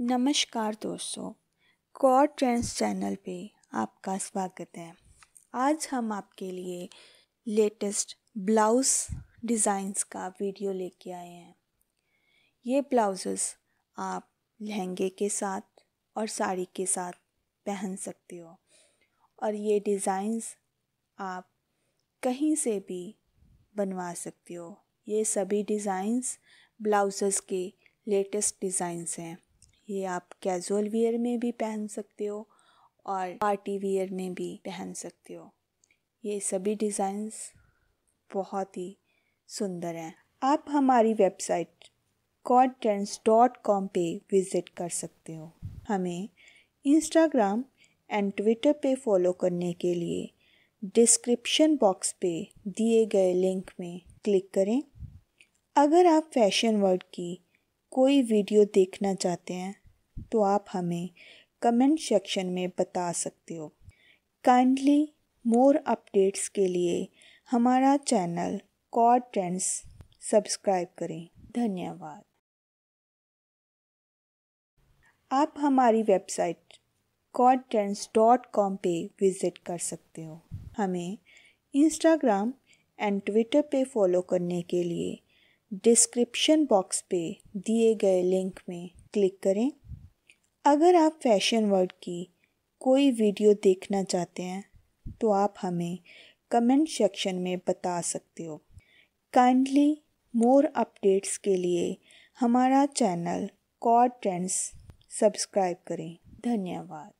नमस्कार दोस्तों core trends channel पे आपका स्वागत है आज हम आपके लिए लेटेस्ट ब्लाउज़ डिज़ाइंस का वीडियो लेके आए हैं ये ब्लाउज़ आप लहंगे के साथ और साड़ी के साथ पहन सकते हो और ये डिज़ाइंस आप कहीं से भी बनवा सकते हो ये सभी डिज़ाइंस ब्लाउज़ के लेटेस्ट डिज़ाइंस हैं ये आप कैजुअल वियर में भी पहन सकते हो और पार्टी वियर में भी पहन सकते हो ये सभी डिज़ाइंस बहुत ही सुंदर हैं आप हमारी वेबसाइट कॉन्टेंट्स डॉट कॉम पर विज़िट कर सकते हो हमें इंस्टाग्राम एंड ट्विटर पे फॉलो करने के लिए डिस्क्रिप्शन बॉक्स पे दिए गए लिंक में क्लिक करें अगर आप फैशन वर्ल्ड की कोई वीडियो देखना चाहते हैं तो आप हमें कमेंट सेक्शन में बता सकते हो काइंडली मोर अपडेट्स के लिए हमारा चैनल कॉर ट्रेंड्स सब्सक्राइब करें धन्यवाद आप हमारी website cod trends dot com पर विज़िट कर सकते हो हमें इंस्टाग्राम एंड ट्विटर पे फॉलो करने के लिए डिस्क्रिप्शन बॉक्स पे दिए गए लिंक में क्लिक करें अगर आप फैशन वर्ल्ड की कोई वीडियो देखना चाहते हैं तो आप हमें कमेंट सेक्शन में बता सकते हो काइंडली मोर अपडेट्स के लिए हमारा चैनल कॉड ट्रेंड्स सब्सक्राइब करें धन्यवाद